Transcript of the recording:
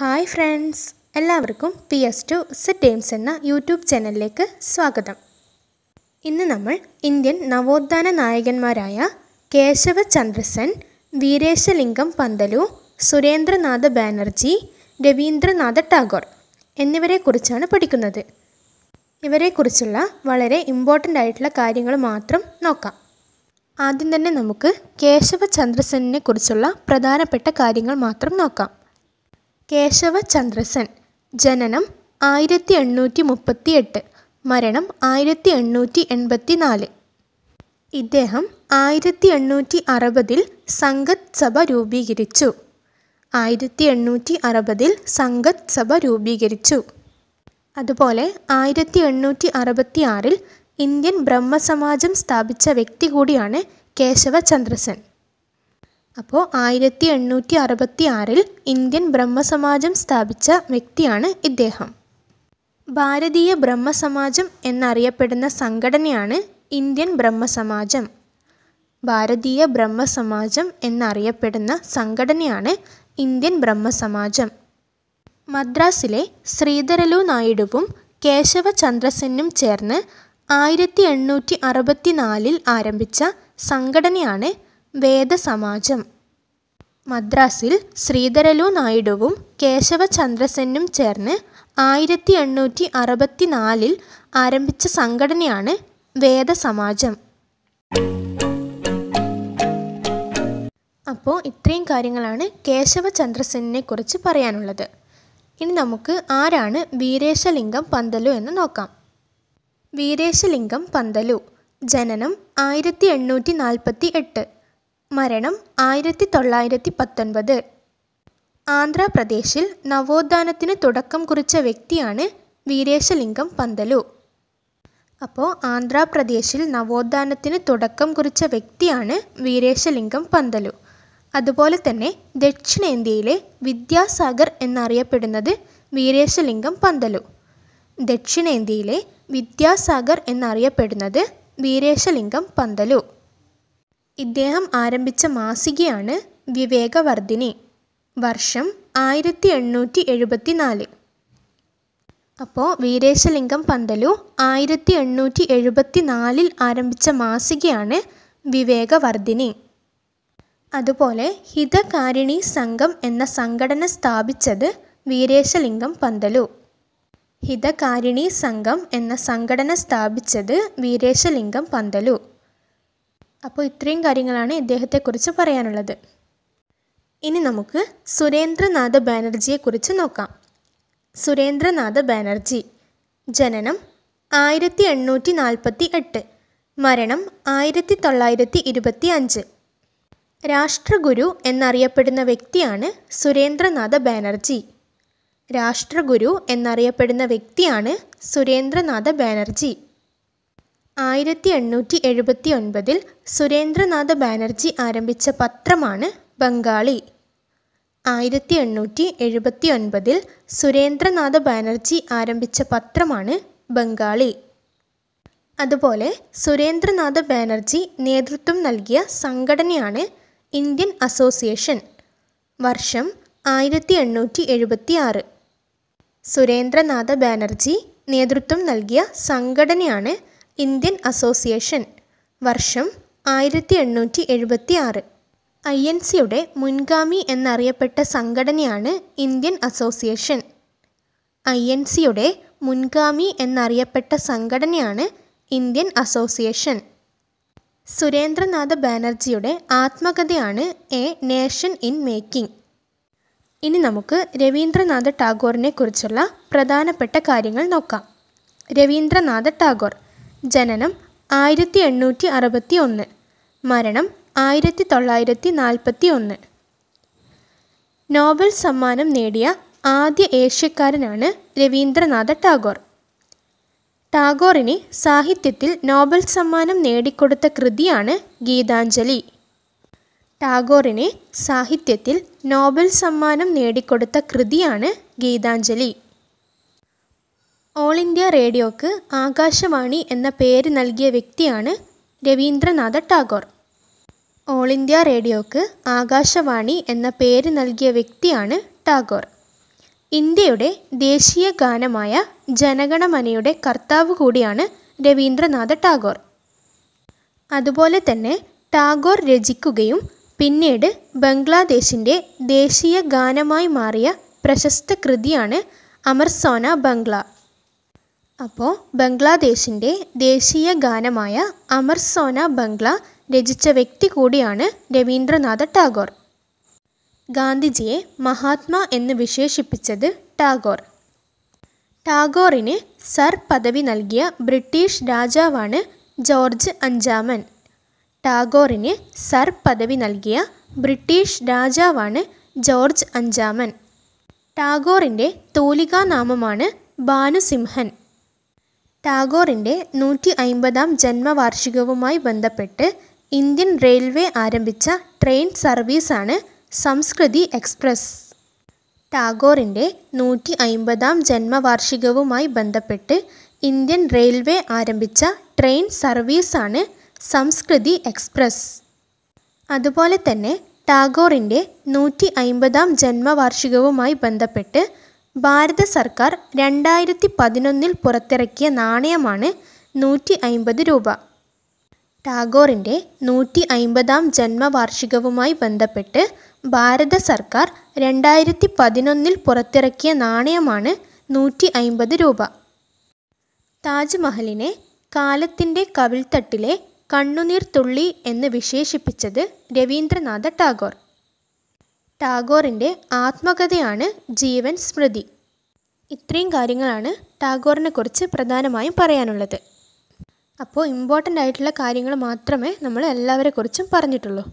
hi friends എല്ലാവർക്കും P S two set games എന്ന YouTube ചാനലിലേക്ക് സ്വാഗതം ഇന്ന് നമ്മൾ ഇന്ത്യൻ നവോത്ഥാന നായകന്മാരായ കേശവ ചന്ദ്രസൻ വീരേശലിംഗം പന്തലു സുരേന്ദ്രനാഥ ബാനർജി രവീന്ദ്രനാഥ ടാഗോർ എന്നിവരെക്കുറിച്ചാണ് പഠിക്കുന്നത് ഇവരെക്കുറിച്ചുള്ള വളരെ ഇമ്പോർട്ടൻ്റ് ആയിട്ടുള്ള കാര്യങ്ങൾ മാത്രം നോക്കാം ആദ്യം തന്നെ നമുക്ക് കേശവ ചന്ദ്രസനെ കുറിച്ചുള്ള പ്രധാനപ്പെട്ട കാര്യങ്ങൾ മാത്രം നോക്കാം കേശവ ചന്ദ്രസൻ ജനനം ആയിരത്തി എണ്ണൂറ്റി മുപ്പത്തിയെട്ട് മരണം ആയിരത്തി എണ്ണൂറ്റി എൺപത്തി നാല് ഇദ്ദേഹം ആയിരത്തി എണ്ണൂറ്റി അറുപതിൽ സംഗത് സഭ രൂപീകരിച്ചു ആയിരത്തി എണ്ണൂറ്റി അറുപതിൽ സംഗത് സഭ രൂപീകരിച്ചു അതുപോലെ ആയിരത്തി എണ്ണൂറ്റി അറുപത്തി ആറിൽ ഇന്ത്യൻ ബ്രഹ്മസമാജം സ്ഥാപിച്ച വ്യക്തി കൂടിയാണ് കേശവ ചന്ദ്രസൻ അപ്പോൾ ആയിരത്തി എണ്ണൂറ്റി അറുപത്തി ആറിൽ ഇന്ത്യൻ ബ്രഹ്മസമാജം സ്ഥാപിച്ച വ്യക്തിയാണ് ഇദ്ദേഹം ഭാരതീയ ബ്രഹ്മസമാജം എന്നറിയപ്പെടുന്ന സംഘടനയാണ് ഇന്ത്യൻ ബ്രഹ്മസമാജം ഭാരതീയ ബ്രഹ്മസമാജം എന്നറിയപ്പെടുന്ന സംഘടനയാണ് ഇന്ത്യൻ ബ്രഹ്മസമാജം മദ്രാസിലെ ശ്രീധരലു നായിഡുവും കേശവ ചന്ദ്രസെന്നും ചേർന്ന് ആയിരത്തി എണ്ണൂറ്റി അറുപത്തിനാലിൽ ആരംഭിച്ച സംഘടനയാണ് വേദസമാജം മദ്രാസിൽ ശ്രീധരലു നായിഡുവും കേശവ ചന്ദ്രസെന്നും ചേർന്ന് ആയിരത്തി എണ്ണൂറ്റി അറുപത്തി നാലിൽ ആരംഭിച്ച സംഘടനയാണ് വേദസമാജം അപ്പോൾ ഇത്രയും കാര്യങ്ങളാണ് കേശവ ചന്ദ്രസെനെ കുറിച്ച് പറയാനുള്ളത് ഇനി നമുക്ക് ആരാണ് വീരേശലിംഗം പന്തലു എന്ന് നോക്കാം വീരേശലിംഗം പന്തലു ജനനം ആയിരത്തി എണ്ണൂറ്റി നാൽപ്പത്തി എട്ട് മരണം ആയിരത്തി തൊള്ളായിരത്തി പത്തൊൻപത് ആന്ധ്രാപ്രദേശിൽ നവോത്ഥാനത്തിന് തുടക്കം കുറിച്ച വ്യക്തിയാണ് വീരേശലിംഗം പന്തലു അപ്പോൾ ആന്ധ്രാപ്രദേശിൽ നവോത്ഥാനത്തിന് തുടക്കം കുറിച്ച വ്യക്തിയാണ് വീരേശലിംഗം പന്തലു അതുപോലെ തന്നെ ദക്ഷിണേന്ത്യയിലെ വിദ്യാസാഗർ എന്നറിയപ്പെടുന്നത് വീരേശലിംഗം പന്തലു ദക്ഷിണേന്ത്യയിലെ വിദ്യാസാഗർ എന്നറിയപ്പെടുന്നത് വീരേശലിംഗം പന്തലു ഇദ്ദേഹം ആരംഭിച്ച മാസികയാണ് വിവേകവർദ്ധിനി വർഷം ആയിരത്തി എണ്ണൂറ്റി എഴുപത്തി നാല് അപ്പോൾ വീരേശലിംഗം പന്തലു ആയിരത്തി എണ്ണൂറ്റി എഴുപത്തി നാലിൽ ആരംഭിച്ച മാസികയാണ് വിവേകവർദ്ധിനി അതുപോലെ ഹിതകാരിണി സംഘം എന്ന സംഘടന സ്ഥാപിച്ചത് വീരേശലിംഗം പന്തലു ഹിതകാരിണി സംഘം എന്ന സംഘടന സ്ഥാപിച്ചത് വീരേശലിംഗം പന്തലു അപ്പോൾ ഇത്രയും കാര്യങ്ങളാണ് ഇദ്ദേഹത്തെക്കുറിച്ച് പറയാനുള്ളത് ഇനി നമുക്ക് സുരേന്ദ്രനാഥ ബാനർജിയെക്കുറിച്ച് നോക്കാം സുരേന്ദ്രനാഥ ബാനർജി ജനനം ആയിരത്തി എണ്ണൂറ്റി നാൽപ്പത്തി എട്ട് മരണം ആയിരത്തി തൊള്ളായിരത്തി ഇരുപത്തി അഞ്ച് രാഷ്ട്രഗുരു എന്നറിയപ്പെടുന്ന വ്യക്തിയാണ് സുരേന്ദ്രനാഥ ബാനർജി രാഷ്ട്രഗുരു എന്നറിയപ്പെടുന്ന വ്യക്തിയാണ് സുരേന്ദ്രനാഥ ബാനർജി ആയിരത്തി എണ്ണൂറ്റി എഴുപത്തി ഒൻപതിൽ സുരേന്ദ്രനാഥ ബാനർജി ആരംഭിച്ച പത്രമാണ് ബംഗാളി ആയിരത്തി എണ്ണൂറ്റി എഴുപത്തി ഒൻപതിൽ സുരേന്ദ്രനാഥ ബാനർജി ആരംഭിച്ച പത്രമാണ് ബംഗാളി അതുപോലെ സുരേന്ദ്രനാഥ ബാനർജി നേതൃത്വം നൽകിയ സംഘടനയാണ് ഇന്ത്യൻ അസോസിയേഷൻ വർഷം ആയിരത്തി എണ്ണൂറ്റി എഴുപത്തി ആറ് സുരേന്ദ്രനാഥ ബാനർജി നേതൃത്വം നൽകിയ സംഘടനയാണ് ഇന്ത്യൻ അസോസിയേഷൻ വർഷം ആയിരത്തി എണ്ണൂറ്റി എഴുപത്തി ആറ് ഐ എൻ സിയുടെ മുൻഗാമി എന്നറിയപ്പെട്ട സംഘടനയാണ് ഇന്ത്യൻ അസോസിയേഷൻ ഐ എൻ സിയുടെ മുൻഗാമി എന്നറിയപ്പെട്ട സംഘടനയാണ് ഇന്ത്യൻ അസോസിയേഷൻ സുരേന്ദ്രനാഥ ബാനർജിയുടെ ആത്മകഥയാണ് എ നേഷൻ ഇൻ മേക്കിംഗ് ഇനി നമുക്ക് രവീന്ദ്രനാഥ ടാഗോറിനെ കുറിച്ചുള്ള പ്രധാനപ്പെട്ട കാര്യങ്ങൾ നോക്കാം രവീന്ദ്രനാഥ ടാഗോർ ജനനം ആയിരത്തി എണ്ണൂറ്റി അറുപത്തി ഒന്ന് മരണം ആയിരത്തി തൊള്ളായിരത്തി നാൽപ്പത്തി ഒന്ന് നോബൽ സമ്മാനം നേടിയ ആദ്യ ഏഷ്യക്കാരനാണ് രവീന്ദ്രനാഥ ടാഗോർ ടാഗോറിന് സാഹിത്യത്തിൽ നോബൽ സമ്മാനം നേടിക്കൊടുത്ത കൃതിയാണ് ഗീതാഞ്ജലി ടാഗോറിന് സാഹിത്യത്തിൽ നോബൽ സമ്മാനം നേടിക്കൊടുത്ത കൃതിയാണ് ഗീതാഞ്ജലി ഓൾ ഇന്ത്യ റേഡിയോക്ക് ആകാശവാണി എന്ന പേര് നൽകിയ വ്യക്തിയാണ് രവീന്ദ്രനാഥ ടാഗോർ ഓൾ ഇന്ത്യ റേഡിയോക്ക് ആകാശവാണി എന്ന പേര് നൽകിയ വ്യക്തിയാണ് ടാഗോർ ഇന്ത്യയുടെ ദേശീയ ഗാനമായ ജനഗണമനയുടെ കർത്താവ് കൂടിയാണ് രവീന്ദ്രനാഥ ടാഗോർ അതുപോലെ തന്നെ ടാഗോർ രചിക്കുകയും പിന്നീട് ബംഗ്ലാദേശിൻ്റെ ദേശീയ ഗാനമായി മാറിയ പ്രശസ്ത കൃതിയാണ് അമർസോന ബംഗ്ല അപ്പോൾ ബംഗ്ലാദേശിൻ്റെ ദേശീയ ഗാനമായ അമർ സോന ബംഗ്ല രചിച്ച വ്യക്തി കൂടിയാണ് രവീന്ദ്രനാഥ ടാഗോർ ഗാന്ധിജിയെ മഹാത്മാ എന്ന് വിശേഷിപ്പിച്ചത് ടാഗോർ ടാഗോറിന് സർ പദവി നൽകിയ ബ്രിട്ടീഷ് രാജാവാണ് ജോർജ് അഞ്ചാമൻ ടാഗോറിന് സർ പദവി നൽകിയ ബ്രിട്ടീഷ് രാജാവാണ് ജോർജ് അഞ്ചാമൻ ടാഗോറിൻ്റെ തൂലികാനാമമാണ് ഭാനുസിംഹൻ ടാഗോറിൻ്റെ നൂറ്റി അൻപതാം ജന്മവാർഷികവുമായി ബന്ധപ്പെട്ട് ഇന്ത്യൻ റെയിൽവേ ആരംഭിച്ച ട്രെയിൻ സർവീസാണ് സംസ്കൃതി എക്സ്പ്രസ് ടാഗോറിൻ്റെ നൂറ്റി അൻപതാം ജന്മവാർഷികവുമായി ബന്ധപ്പെട്ട് ഇന്ത്യൻ റെയിൽവേ ആരംഭിച്ച ട്രെയിൻ സർവീസാണ് സംസ്കൃതി എക്സ്പ്രസ് അതുപോലെ തന്നെ ടാഗോറിൻ്റെ നൂറ്റി അൻപതാം ജന്മവാർഷികവുമായി ബന്ധപ്പെട്ട് ഭാരത സർക്കാർ രണ്ടായിരത്തി പതിനൊന്നിൽ പുറത്തിറക്കിയ നാണയമാണ് നൂറ്റി അൻപത് രൂപ ടാഗോറിൻ്റെ നൂറ്റി അൻപതാം ജന്മവാർഷികവുമായി ബന്ധപ്പെട്ട് ഭാരത സർക്കാർ രണ്ടായിരത്തി പതിനൊന്നിൽ പുറത്തിറക്കിയ നാണയമാണ് നൂറ്റി അൻപത് രൂപ താജ്മഹലിനെ കാലത്തിൻ്റെ കവിൾത്തട്ടിലെ കണ്ണുനീർത്തുള്ളി എന്ന് വിശേഷിപ്പിച്ചത് രവീന്ദ്രനാഥ ടാഗോർ ടാഗോറിൻ്റെ ആത്മകഥയാണ് ജീവൻ സ്മൃതി ഇത്രയും കാര്യങ്ങളാണ് ടാഗോറിനെ കുറിച്ച് പ്രധാനമായും പറയാനുള്ളത് അപ്പോൾ ഇമ്പോർട്ടൻ്റ് ആയിട്ടുള്ള കാര്യങ്ങൾ മാത്രമേ നമ്മൾ എല്ലാവരെക്കുറിച്ചും പറഞ്ഞിട്ടുള്ളൂ